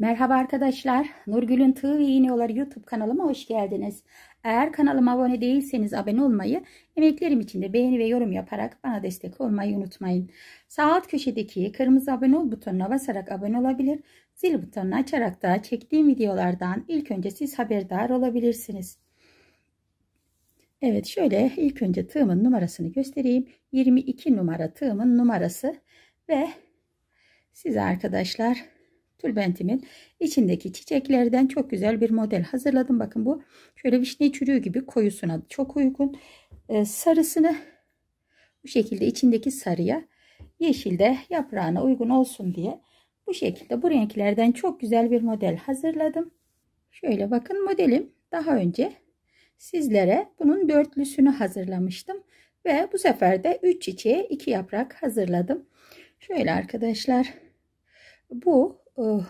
Merhaba arkadaşlar. Nurgül'ün Tığ ve İğneolar YouTube kanalıma hoş geldiniz. Eğer kanalıma abone değilseniz abone olmayı, emeklerim için de beğeni ve yorum yaparak bana destek olmayı unutmayın. Sağ alt köşedeki kırmızı abone ol butonuna basarak abone olabilir, zil butonunu açarak da çektiğim videolardan ilk önce siz haberdar olabilirsiniz. Evet şöyle ilk önce tığımın numarasını göstereyim. 22 numara tığımın numarası ve size arkadaşlar tülbentimin içindeki çiçeklerden çok güzel bir model hazırladım. Bakın bu şöyle vişne çürüğü gibi koyusuna çok uygun. Ee, sarısını bu şekilde içindeki sarıya yeşilde yaprağına uygun olsun diye bu şekilde bu renklerden çok güzel bir model hazırladım. Şöyle bakın modelim daha önce sizlere bunun dörtlüsünü hazırlamıştım. Ve bu sefer de 3 çiçeğe 2 yaprak hazırladım. Şöyle arkadaşlar bu oh,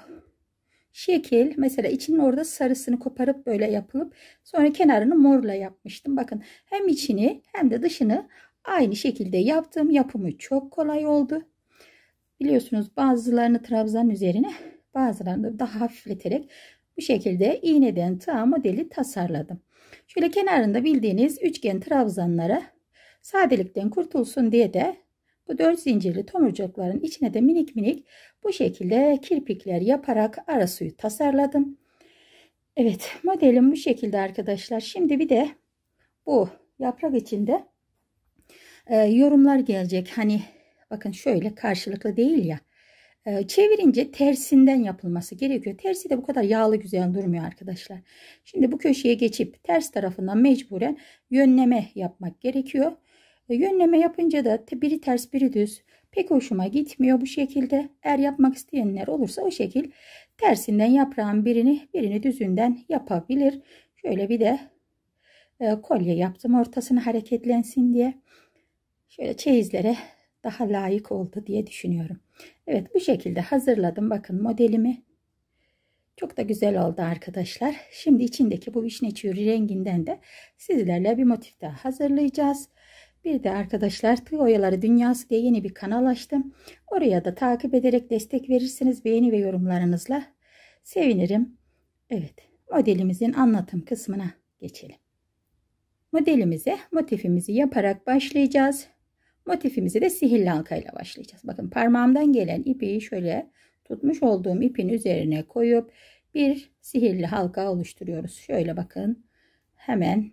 şekil mesela içinin orada sarısını koparıp böyle yapılıp sonra kenarını morla yapmıştım. Bakın hem içini hem de dışını aynı şekilde yaptım. Yapımı çok kolay oldu. Biliyorsunuz bazılarını trabzan üzerine bazılarını daha hafifleterek bu şekilde iğneden tığ modeli tasarladım. Şöyle kenarında bildiğiniz üçgen trabzanlara sadelikten kurtulsun diye de bu dört zincirli tomurcukların içine de minik minik bu şekilde kirpikler yaparak ara suyu tasarladım. Evet modelim bu şekilde arkadaşlar. Şimdi bir de bu yaprak içinde e, yorumlar gelecek. Hani bakın şöyle karşılıklı değil ya. E, çevirince tersinden yapılması gerekiyor. Tersi de bu kadar yağlı güzel durmuyor arkadaşlar. Şimdi bu köşeye geçip ters tarafından mecburen yönleme yapmak gerekiyor. E, yönleme yapınca da biri ters biri düz. Pek hoşuma gitmiyor bu şekilde. Eğer yapmak isteyenler olursa o şekil tersinden yaprağın birini birini düzünden yapabilir. Şöyle bir de e, kolye yaptım ortasını hareketlensin diye. Şöyle çeyizlere daha layık oldu diye düşünüyorum. Evet bu şekilde hazırladım bakın modelimi. Çok da güzel oldu arkadaşlar. Şimdi içindeki bu vişne çürü renginden de sizlerle bir motif daha hazırlayacağız. Bir de arkadaşlar Tığ Oyaları Dünyası diye yeni bir kanal açtım. Oraya da takip ederek destek verirsiniz. Beğeni ve yorumlarınızla sevinirim. Evet modelimizin anlatım kısmına geçelim. Modelimize motifimizi yaparak başlayacağız. Motifimizi de sihirli halkayla başlayacağız. Bakın parmağımdan gelen ipi şöyle tutmuş olduğum ipin üzerine koyup bir sihirli halka oluşturuyoruz. Şöyle bakın hemen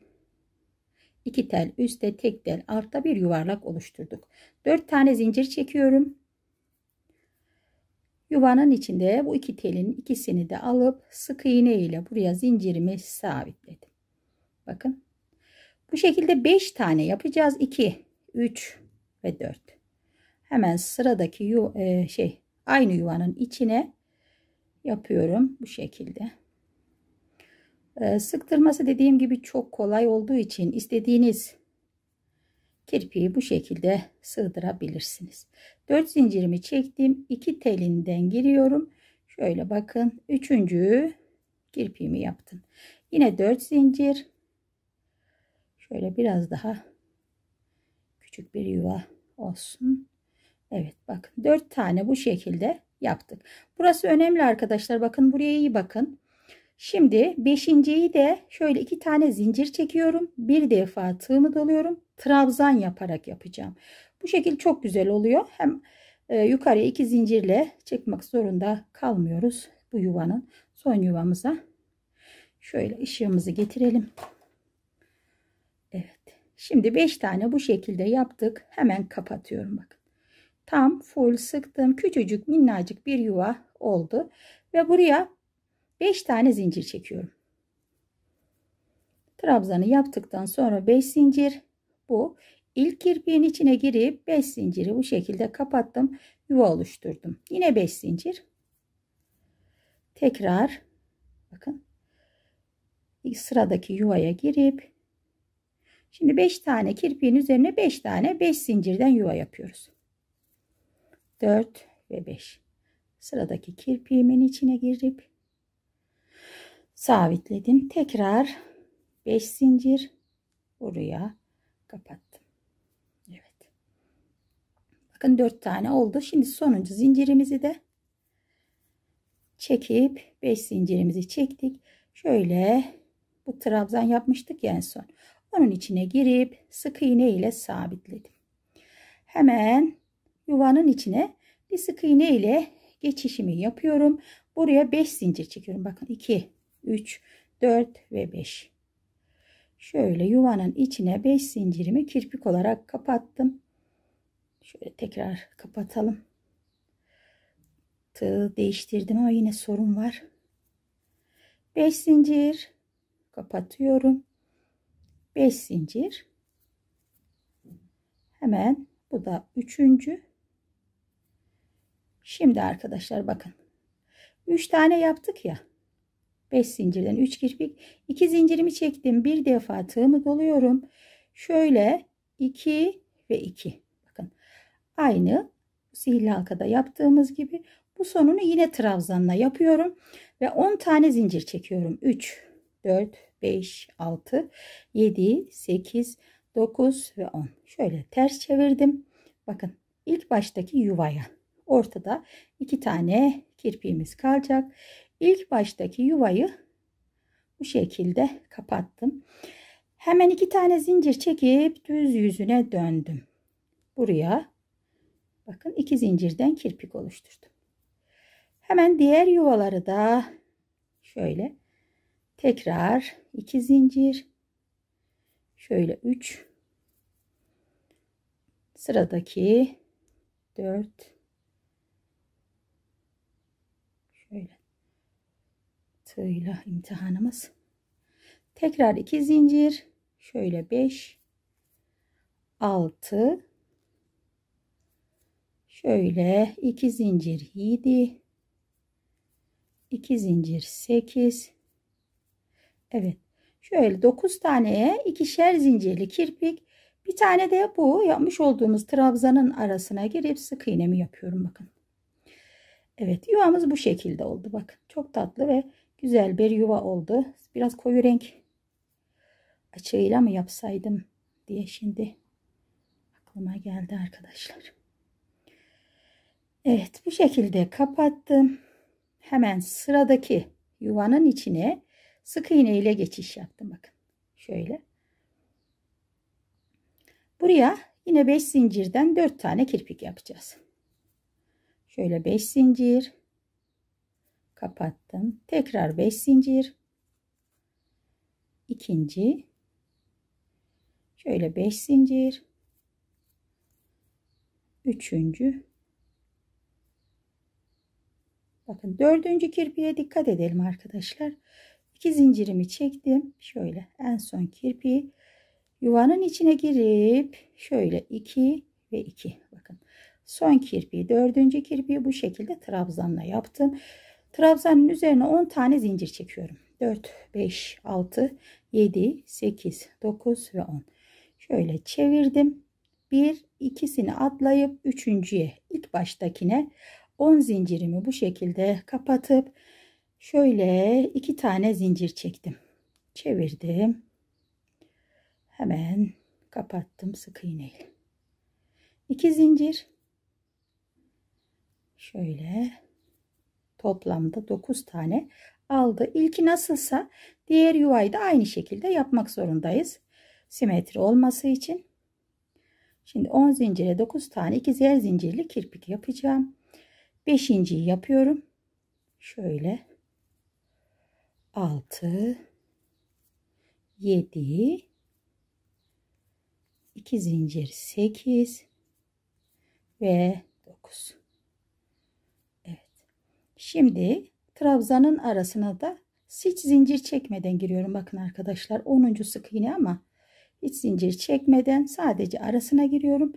2 tel üstte tek tel altta bir yuvarlak oluşturduk 4 tane zincir çekiyorum yuvanın içinde bu iki telin ikisini de alıp sık iğne ile buraya zincirimi sabitledim bakın bu şekilde 5 tane yapacağız 2 3 ve 4 hemen sıradaki yu, e, şey aynı yuvanın içine yapıyorum bu şekilde ee, sıktırması dediğim gibi çok kolay olduğu için istediğiniz kirpiği bu şekilde sığdırabilirsiniz. 4 zincirimi çektim. 2 telinden giriyorum. Şöyle bakın. Üçüncü kirpiğimi yaptım. Yine 4 zincir. Şöyle biraz daha küçük bir yuva olsun. Evet bakın 4 tane bu şekilde yaptık. Burası önemli arkadaşlar. Bakın buraya iyi bakın. Şimdi beşinciyi de şöyle iki tane zincir çekiyorum. Bir defa tığımı doluyorum. Trabzan yaparak yapacağım. Bu şekil çok güzel oluyor. Hem e, yukarıya iki zincirle çekmek zorunda kalmıyoruz. Bu yuvanın son yuvamıza. Şöyle ışığımızı getirelim. Evet. Şimdi beş tane bu şekilde yaptık. Hemen kapatıyorum bakın. Tam full sıktım. Küçücük minnacık bir yuva oldu. Ve buraya 5 tane zincir çekiyorum. Trabzanı yaptıktan sonra 5 zincir bu. İlk kirpiğin içine girip 5 zinciri bu şekilde kapattım. Yuva oluşturdum. Yine 5 zincir. Tekrar bakın sıradaki yuvaya girip şimdi 5 tane kirpiğin üzerine 5 tane 5 zincirden yuva yapıyoruz. 4 ve 5. Sıradaki kirpiğimin içine girip sabitledim. Tekrar 5 zincir buraya kapattım. Evet. Bakın 4 tane oldu. Şimdi sonuncu zincirimizi de çekip 5 zincirimizi çektik. Şöyle bu trabzan yapmıştık ya en son. Onun içine girip sık iğne ile sabitledim. Hemen yuvanın içine bir sık iğne ile geçişimi yapıyorum. Buraya 5 zincir çekiyorum. Bakın 2 3, 4 ve 5. Şöyle yuvanın içine 5 zincirimi kirpik olarak kapattım. Şöyle tekrar kapatalım. Tığ değiştirdim ama yine sorun var. 5 zincir kapatıyorum. 5 zincir. Hemen bu da üçüncü. Şimdi arkadaşlar bakın. 3 tane yaptık ya. 5 zincirden 3 kirpik 2 zincirimi çektim bir defa tığımı doluyorum şöyle 2 ve 2 bakın aynı sihirli halkada yaptığımız gibi bu sonunu yine trabzanla yapıyorum ve 10 tane zincir çekiyorum 3 4 5 6 7 8 9 ve 10 şöyle ters çevirdim bakın ilk baştaki yuvaya ortada iki tane kirpiğimiz kalacak İlk baştaki yuvayı bu şekilde kapattım. Hemen iki tane zincir çekip düz yüzüne döndüm. Buraya bakın iki zincirden kirpik oluşturdum. Hemen diğer yuvaları da şöyle tekrar iki zincir şöyle 3 sıradaki 4 Sırayla imtihanımız. Tekrar 2 zincir. Şöyle 5 6 Şöyle 2 zincir 7 2 zincir 8 Evet. Şöyle 9 taneye ikişer zincirli kirpik bir tane de bu yapmış olduğumuz trabzanın arasına girip sık iğnemi yapıyorum bakın. Evet yuvamız bu şekilde oldu bakın. Çok tatlı ve Güzel bir yuva oldu. Biraz koyu renk açığıyla mı yapsaydım diye şimdi aklıma geldi arkadaşlar. Evet bu şekilde kapattım. Hemen sıradaki yuvanın içine sık iğne ile geçiş yaptım. Bakın şöyle. Buraya yine 5 zincirden 4 tane kirpik yapacağız. Şöyle 5 zincir kapattım tekrar 5 zincir ikinci şöyle 5 zincir üçüncü bakın dördüncü kirpiye dikkat edelim arkadaşlar iki zincirimi çektim şöyle en son kirpiği yuvanın içine girip şöyle 2 ve 2 bakın son kirpiği dördüncü kirpiği bu şekilde trabzanla yaptım Trabzanın üzerine 10 tane zincir çekiyorum. 4, 5, 6, 7, 8, 9 ve 10. Şöyle çevirdim. Bir, ikisini atlayıp üçüncüye ilk baştakine 10 zincirimi bu şekilde kapatıp şöyle iki tane zincir çektim. Çevirdim. Hemen kapattım sık iğneyle. 2 zincir. Şöyle toplamda 9 tane aldı. İlki nasılsa diğer yuvayı da aynı şekilde yapmak zorundayız. Simetri olması için. Şimdi 10 zincire 9 tane ikizler zincirli kirpik yapacağım. 5.yi yapıyorum. Şöyle 6 7 2 zincir 8 ve 9 Şimdi trabzanın arasına da hiç zincir çekmeden giriyorum. Bakın arkadaşlar 10. sık iğne ama hiç zincir çekmeden sadece arasına giriyorum.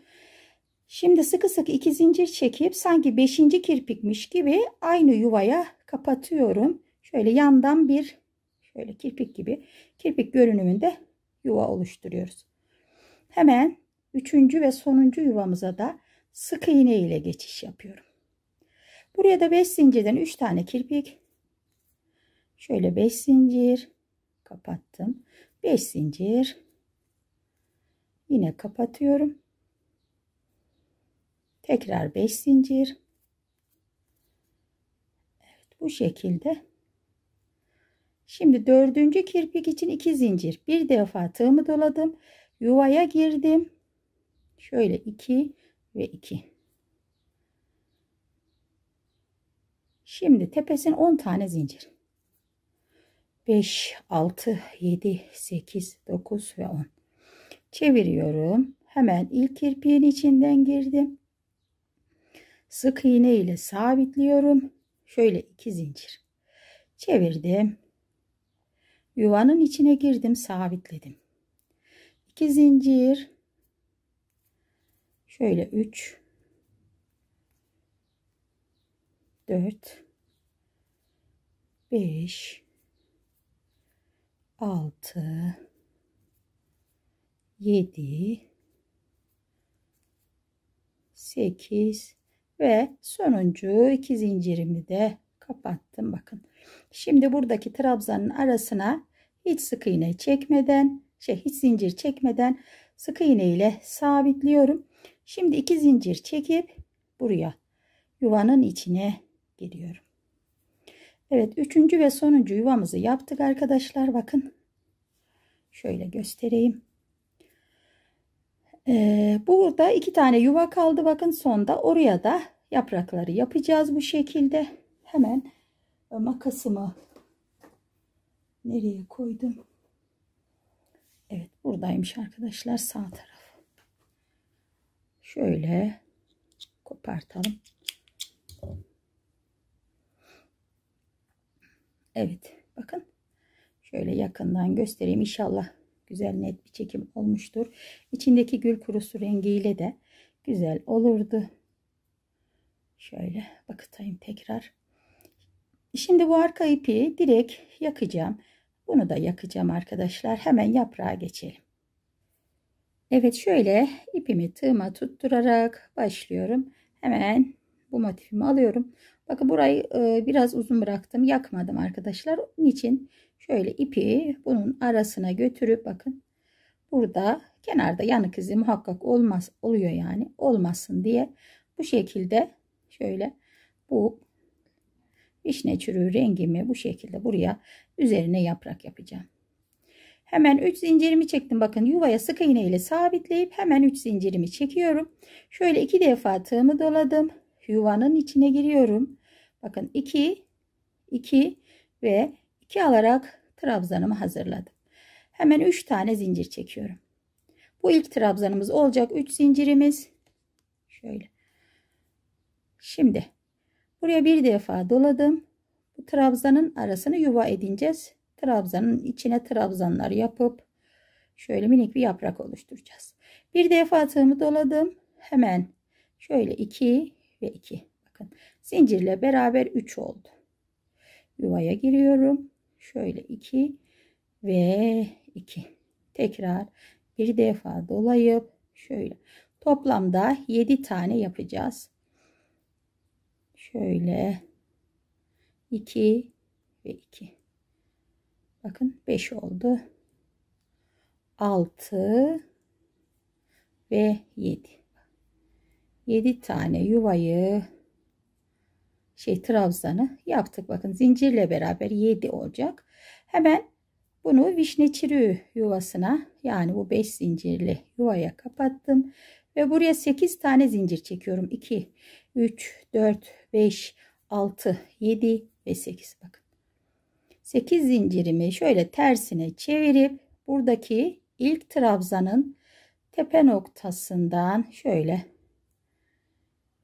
Şimdi sıkı sıkı iki zincir çekip sanki 5. kirpikmiş gibi aynı yuvaya kapatıyorum. Şöyle yandan bir şöyle kirpik gibi kirpik görünümünde yuva oluşturuyoruz. Hemen 3. ve sonuncu yuvamıza da sık iğne ile geçiş yapıyorum. Buraya da 5 zincirden 3 tane kirpik. Şöyle 5 zincir kapattım. 5 zincir yine kapatıyorum. Tekrar 5 zincir. Evet bu şekilde. Şimdi dördüncü kirpik için 2 zincir. Bir defa tığımı doladım. Yuvaya girdim. Şöyle 2 ve 2. Şimdi tepesine 10 tane zincir. 5, 6, 7, 8, 9 ve 10. Çeviriyorum. Hemen ilk kirpiğin içinden girdim. Sık iğne ile sabitliyorum. Şöyle iki zincir. Çevirdim. Yuvanın içine girdim, sabitledim. 2 zincir. Şöyle 3 4 5 6 7 8 ve sonuncu iki zincirimi de kapattım bakın. Şimdi buradaki trabzanın arasına hiç sık iğne çekmeden şey hiç zincir çekmeden sık iğne ile sabitliyorum. Şimdi iki zincir çekip buraya yuvanın içine geliyorum. Evet üçüncü ve sonuncu yuvamızı yaptık arkadaşlar. Bakın şöyle göstereyim. Ee, burada iki tane yuva kaldı. Bakın sonda oraya da yaprakları yapacağız bu şekilde. Hemen makasımı nereye koydum? Evet buradaymış arkadaşlar sağ taraf. Şöyle kopartalım. Evet bakın şöyle yakından göstereyim. inşallah güzel net bir çekim olmuştur. İçindeki gül kurusu rengiyle de güzel olurdu. Şöyle bakıtayım tekrar. Şimdi bu arka ipi direkt yakacağım. Bunu da yakacağım arkadaşlar. Hemen yaprağa geçelim. Evet şöyle ipimi tığıma tutturarak başlıyorum. Hemen bu motifimi alıyorum. Bakın burayı e, biraz uzun bıraktım. Yakmadım arkadaşlar. Onun için şöyle ipi bunun arasına götürüp bakın. Burada kenarda yanık izi muhakkak olmaz oluyor yani. Olmasın diye bu şekilde şöyle bu vişne çürüğü rengimi bu şekilde buraya üzerine yaprak yapacağım. Hemen 3 zincirimi çektim. Bakın yuvaya sık iğne ile sabitleyip hemen 3 zincirimi çekiyorum. Şöyle 2 defa tığımı doladım yuvanın içine giriyorum. Bakın 2, 2 ve 2 alarak trabzanımı hazırladım. Hemen 3 tane zincir çekiyorum. Bu ilk trabzanımız olacak. 3 zincirimiz. Şöyle. Şimdi buraya bir defa doladım. Bu trabzanın arasını yuva edineceğiz. Trabzanın içine trabzanlar yapıp şöyle minik bir yaprak oluşturacağız. Bir defa tığımı doladım. Hemen şöyle 2 ve 2. Bakın zincirle beraber 3 oldu. Yuvaya giriyorum. Şöyle 2 ve 2. Tekrar bir defa dolayıp şöyle toplamda 7 tane yapacağız. Şöyle 2 ve 2. Bakın 5 oldu. 6 ve 7. 7 tane yuvayı şey trabzanı yaptık. Bakın zincirle beraber 7 olacak. Hemen bunu vişne çürüğü yuvasına yani bu 5 zincirli yuvaya kapattım. Ve buraya 8 tane zincir çekiyorum. 2, 3, 4, 5, 6, 7 ve 8 bakın. 8 zincirimi şöyle tersine çevirip buradaki ilk trabzanın tepe noktasından şöyle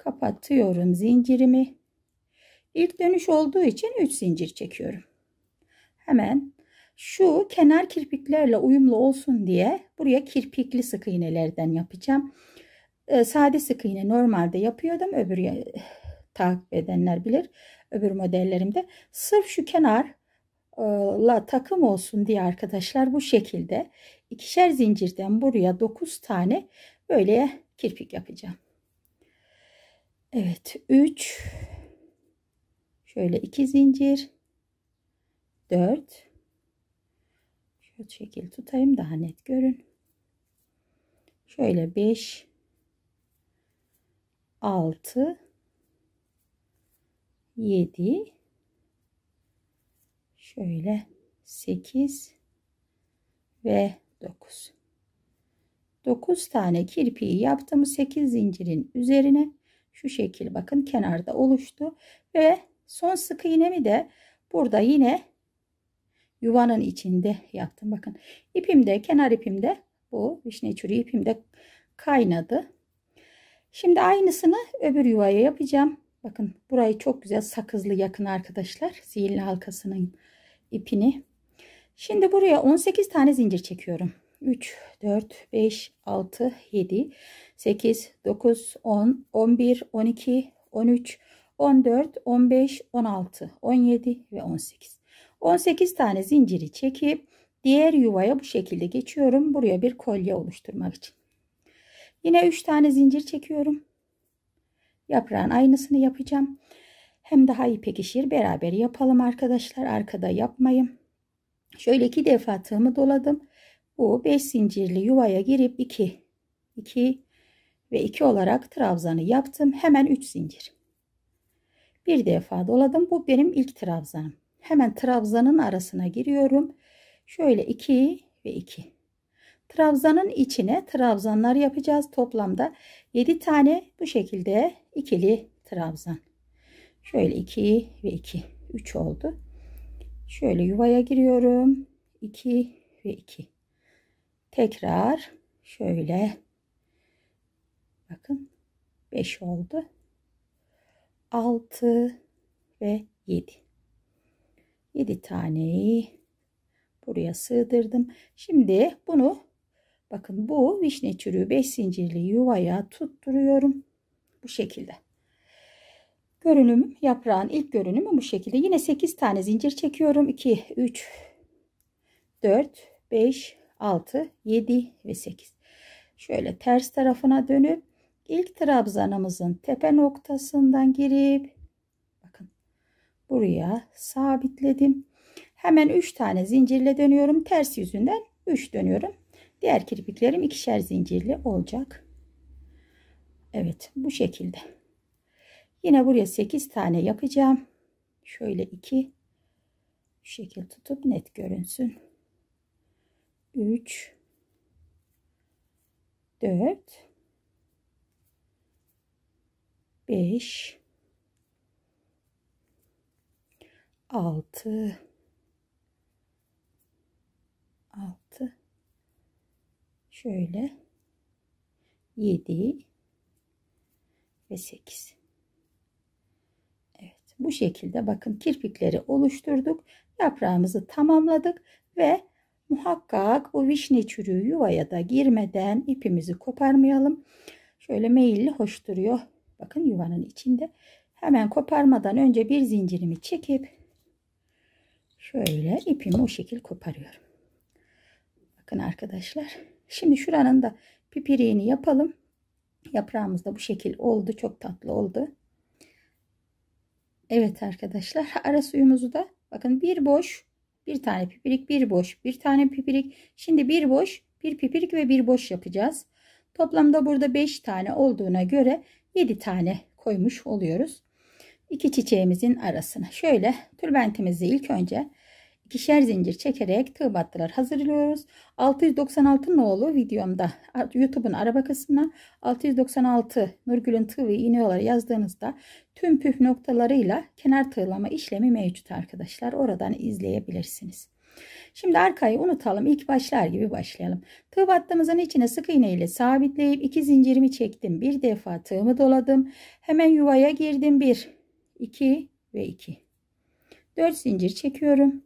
kapatıyorum zincirimi. İlk dönüş olduğu için 3 zincir çekiyorum. Hemen şu kenar kirpiklerle uyumlu olsun diye buraya kirpikli sık iğnelerden yapacağım. Ee, sade sık iğne normalde yapıyordum. Öbür takip edenler bilir. Öbür modellerimde sırf şu kenarla e, takım olsun diye arkadaşlar bu şekilde ikişer zincirden buraya 9 tane böyle kirpik yapacağım. Evet 3 şöyle 2 zincir 4 şu şekil tutayım daha net görün. Şöyle 5 6 7 şöyle 8 ve 9. 9 tane kirpiği yaptım 8 zincirin üzerine şu şekil bakın kenarda oluştu ve son sık iğnemi de burada yine yuvanın içinde yaptım bakın ipimde kenar ipimde bu vişne çürüğü ipimde kaynadı şimdi aynısını öbür yuvaya yapacağım bakın burayı çok güzel sakızlı yakın arkadaşlar zihirli halkasının ipini şimdi buraya 18 tane zincir çekiyorum 3, 4, 5, 6, 7, 8, 9, 10, 11, 12, 13, 14, 15, 16, 17 ve 18. 18 tane zinciri çekip diğer yuvaya bu şekilde geçiyorum. Buraya bir kolye oluşturmak için. Yine 3 tane zincir çekiyorum. Yaprağın aynısını yapacağım. Hem daha iyi pekişir. Beraber yapalım arkadaşlar. Arkada yapmayın. Şöyle iki defa tığımı doladım. Bu 5 zincirli yuvaya girip 2 2 ve 2 olarak trabzanı yaptım. Hemen 3 zincir. Bir defa doladım. Bu benim ilk trabzanım. Hemen trabzanın arasına giriyorum. Şöyle 2 ve 2. Trabzanın içine trabzanlar yapacağız. Toplamda 7 tane bu şekilde ikili trabzan. Şöyle 2 ve 2. 3 oldu. Şöyle yuvaya giriyorum. 2 ve 2. Tekrar şöyle bakın 5 oldu. 6 ve 7. 7 taneyi buraya sığdırdım. Şimdi bunu bakın bu vişne çürüğü 5 zincirli yuvaya tutturuyorum. Bu şekilde. Görünüm yaprağın ilk görünümü bu şekilde. Yine 8 tane zincir çekiyorum. 2 3 4 5 6, 7 ve 8. Şöyle ters tarafına dönüp ilk trabzanımızın tepe noktasından girip bakın buraya sabitledim. Hemen 3 tane zincirle dönüyorum. Ters yüzünden 3 dönüyorum. Diğer kirpiklerim ikişer zincirli olacak. Evet bu şekilde. Yine buraya 8 tane yapacağım. Şöyle 2 şekil tutup net görünsün. 3 4 5 6 6 şöyle 7 ve 8 Evet bu şekilde bakın kirpikleri oluşturduk yaprağımızı tamamladık ve Muhakkak bu vişne çürüğü yuvaya da girmeden ipimizi koparmayalım. Şöyle meyilli hoş duruyor. Bakın yuvanın içinde. Hemen koparmadan önce bir zincirimi çekip şöyle ipimi o şekil koparıyorum. Bakın arkadaşlar. Şimdi şuranın da pipiriğini yapalım. Yaprağımız da bu şekil oldu. Çok tatlı oldu. Evet arkadaşlar ara suyumuzu da bakın bir boş bir tane pipirik bir boş bir tane pipirik şimdi bir boş bir pipirik ve bir boş yapacağız toplamda burada 5 tane olduğuna göre 7 tane koymuş oluyoruz iki çiçeğimizin arasına şöyle tülbentimizi ilk önce ikişer zincir çekerek tığ battılar hazırlıyoruz. 696 nolu videomda YouTube'un araba kısmına 696 Nurgül'ün tığ ve iğne olarak yazdığınızda tüm püf noktalarıyla kenar tığlama işlemi mevcut arkadaşlar. Oradan izleyebilirsiniz. Şimdi arkayı unutalım. İlk başlar gibi başlayalım. Tığ battığımızın içine sık iğne ile sabitleyip iki zincirimi çektim. Bir defa tığımı doladım. Hemen yuvaya girdim. 1, 2 ve 2. 4 zincir çekiyorum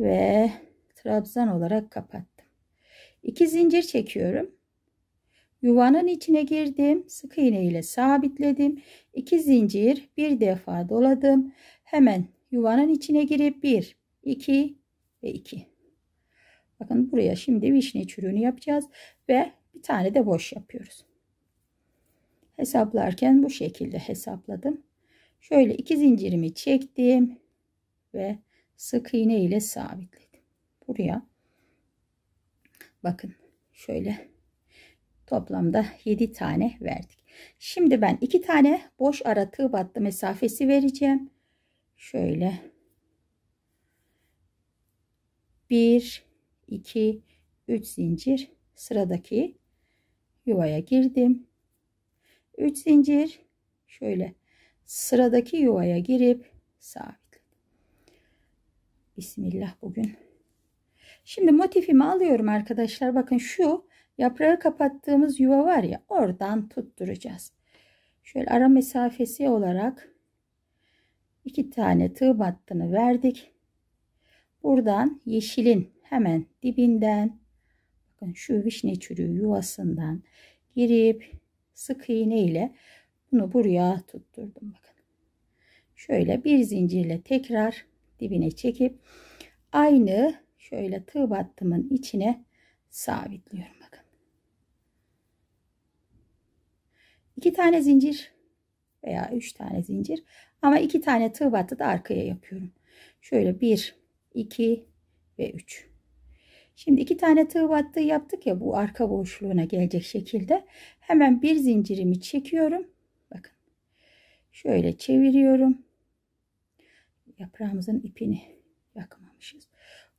ve trabzan olarak kapattım. İki zincir çekiyorum. Yuvanın içine girdim. Sık iğne ile sabitledim. İki zincir bir defa doladım. Hemen yuvanın içine girip 1, 2 ve 2. Bakın buraya şimdi vişne çürüğünü yapacağız ve bir tane de boş yapıyoruz. Hesaplarken bu şekilde hesapladım. Şöyle iki zincirimi çektim ve sık iğne ile sabitledim. Buraya bakın şöyle toplamda 7 tane verdik. Şimdi ben 2 tane boş ara tığ battı mesafesi vereceğim. Şöyle 1 2 3 zincir sıradaki yuvaya girdim. 3 zincir şöyle sıradaki yuvaya girip sabit Bismillah bugün. Şimdi motifimi alıyorum arkadaşlar. Bakın şu yaprağı kapattığımız yuva var ya oradan tutturacağız. Şöyle ara mesafesi olarak iki tane tığ battını verdik. Buradan yeşilin hemen dibinden bakın şu vişne çürüğü yuvasından girip sık iğne ile bunu buraya tutturdum bakın. Şöyle bir zincirle tekrar dibine çekip aynı şöyle tığ battımın içine sabitliyorum bakın. İki tane zincir veya üç tane zincir ama iki tane tığ battı da arkaya yapıyorum. Şöyle bir, iki ve üç. Şimdi iki tane tığ battığı yaptık ya bu arka boşluğuna gelecek şekilde. Hemen bir zincirimi çekiyorum. Bakın. Şöyle çeviriyorum yaprağımızın ipini yakmamışız.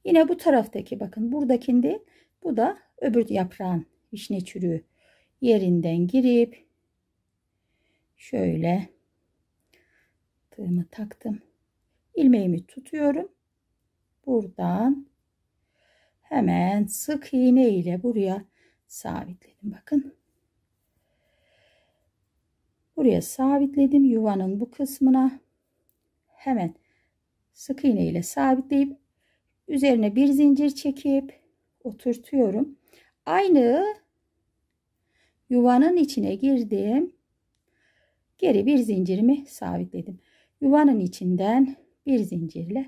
Yine bu taraftaki bakın buradakinde bu da öbür yaprağın vişne çürüğü yerinden girip şöyle tığımı taktım. ilmeğimi tutuyorum. Buradan hemen sık iğne ile buraya sabitledim. Bakın. Buraya sabitledim yuvanın bu kısmına. Hemen sık iğne ile sabitleyip üzerine bir zincir çekip oturtuyorum. Aynı yuvanın içine girdim. Geri bir zincirimi sabitledim. Yuvanın içinden bir zincirle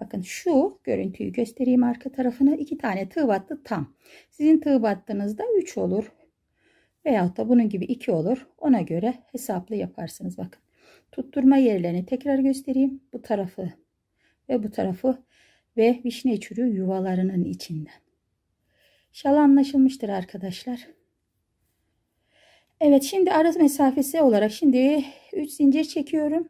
bakın şu görüntüyü göstereyim arka tarafını. iki tane tığ battı tam. Sizin tığ battığınızda 3 olur. Veyahut da bunun gibi 2 olur. Ona göre hesaplı yaparsınız bakın. Tutturma yerlerini tekrar göstereyim. Bu tarafı ve bu tarafı ve vişne çürüğü yuvalarının içinden. İnşallah anlaşılmıştır arkadaşlar. Evet şimdi arız mesafesi olarak şimdi 3 zincir çekiyorum.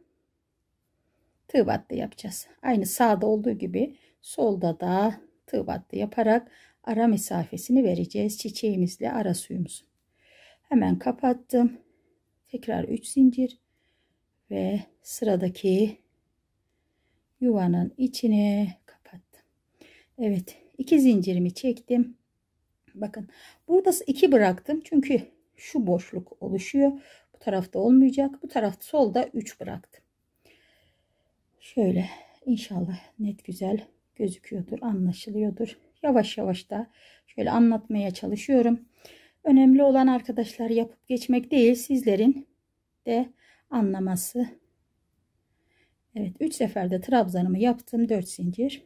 Tığ battı yapacağız. Aynı sağda olduğu gibi solda da tığ battı yaparak ara mesafesini vereceğiz çiçeğimizle ara suyumuz. Hemen kapattım. Tekrar 3 zincir ve sıradaki yuvanın içine kapattım. Evet iki zincirimi çektim. Bakın burada iki bıraktım çünkü şu boşluk oluşuyor. Bu tarafta olmayacak. Bu tarafta solda üç bıraktım. Şöyle inşallah net güzel gözüküyordur, anlaşılıyordur. Yavaş yavaş da şöyle anlatmaya çalışıyorum. Önemli olan arkadaşlar yapıp geçmek değil, sizlerin de anlaması Evet 3 seferde trabzanımı yaptım 4 zincir.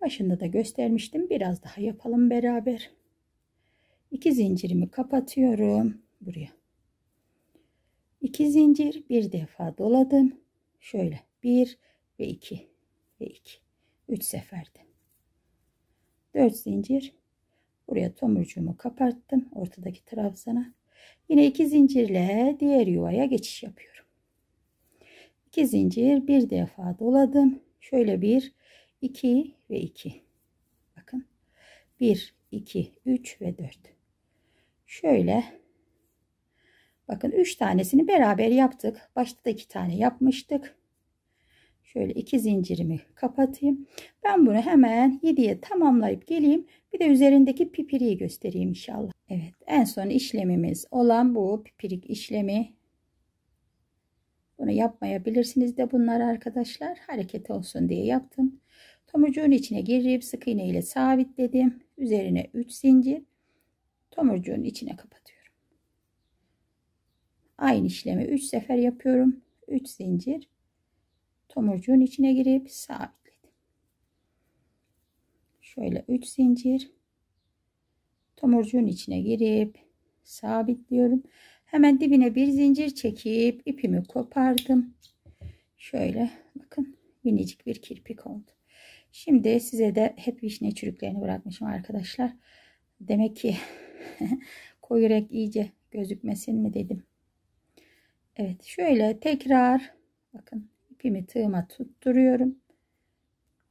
Başında da göstermiştim. Biraz daha yapalım beraber. 2 zincirimi kapatıyorum buraya. 2 zincir bir defa doladım. Şöyle 1 ve 2 ve 2. 3 seferde. 4 zincir buraya tomurcuğumu kapattım ortadaki trabzana. Yine 2 zincirle diğer yuvaya geçiş yapıyorum. 2 zincir bir defa doladım. Şöyle 1, 2 ve 2. Bakın. 1, 2, 3 ve 4. Şöyle Bakın 3 tanesini beraber yaptık. Başta da 2 tane yapmıştık. Şöyle 2 zincirimi kapatayım. Ben bunu hemen 7'ye tamamlayıp geleyim. Bir de üzerindeki pipiriyi göstereyim inşallah. Evet en son işlemimiz olan bu pipirik işlemi bunu yapmayabilirsiniz de bunlar arkadaşlar hareket olsun diye yaptım. Tomurcuğun içine girip sık iğne ile sabitledim. Üzerine 3 zincir tomurcuğun içine kapatıyorum. Aynı işlemi 3 sefer yapıyorum. 3 zincir tomurcuğun içine girip sabitledim. Şöyle 3 zincir tomurcuğun içine girip sabitliyorum. Hemen dibine bir zincir çekip ipimi kopardım. Şöyle bakın minicik bir kirpik oldu. Şimdi size de hep vişne çürüklerini bırakmışım arkadaşlar. Demek ki koyu renk iyice gözükmesin mi dedim. Evet şöyle tekrar bakın ipimi tığıma tutturuyorum.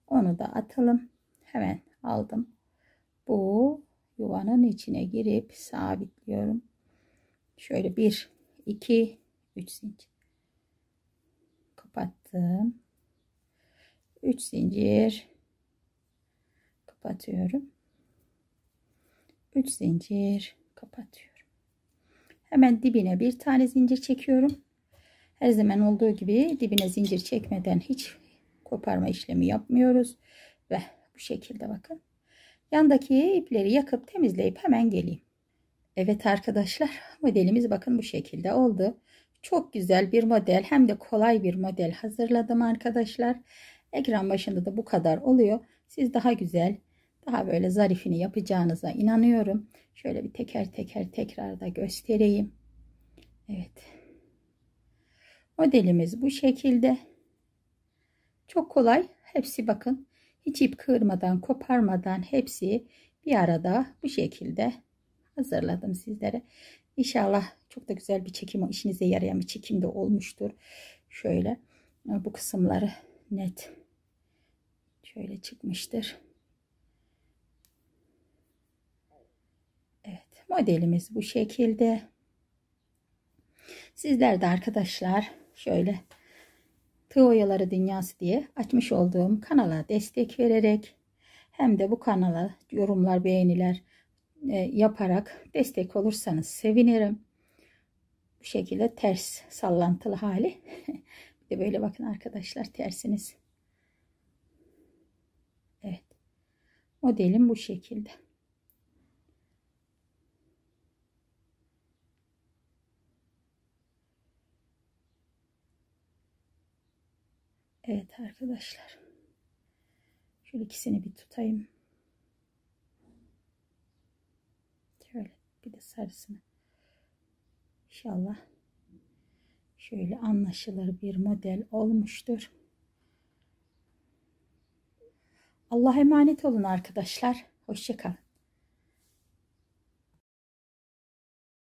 Onu da atalım. Hemen aldım. Bu yuvanın içine girip sabitliyorum şöyle 1 2 3 zincir kapattım 3 zincir kapatıyorum 3 zincir kapatıyorum hemen dibine bir tane zincir çekiyorum her zaman olduğu gibi dibine zincir çekmeden hiç koparma işlemi yapmıyoruz ve bu şekilde bakın yandaki ipleri yakıp temizleyip hemen geleyim Evet arkadaşlar modelimiz bakın bu şekilde oldu. Çok güzel bir model hem de kolay bir model hazırladım arkadaşlar. Ekran başında da bu kadar oluyor. Siz daha güzel daha böyle zarifini yapacağınıza inanıyorum. Şöyle bir teker teker tekrar da göstereyim. Evet. Modelimiz bu şekilde. Çok kolay. Hepsi bakın hiç ip kırmadan koparmadan hepsi bir arada bu şekilde hazırladım sizlere. İnşallah çok da güzel bir çekim, işinize yarayan bir çekim de olmuştur. Şöyle e, bu kısımları net şöyle çıkmıştır. Evet modelimiz bu şekilde. Sizler de arkadaşlar şöyle Tığ Oyaları Dünyası diye açmış olduğum kanala destek vererek hem de bu kanala yorumlar, beğeniler, e, yaparak destek olursanız sevinirim. Bu şekilde ters sallantılı hali. Bir de böyle bakın arkadaşlar tersiniz. Evet. Modelim bu şekilde. Evet arkadaşlar. Şöyle ikisini bir tutayım. bir de sarısını. İnşallah şöyle anlaşılır bir model olmuştur. Allah'a emanet olun arkadaşlar. Hoşçakalın.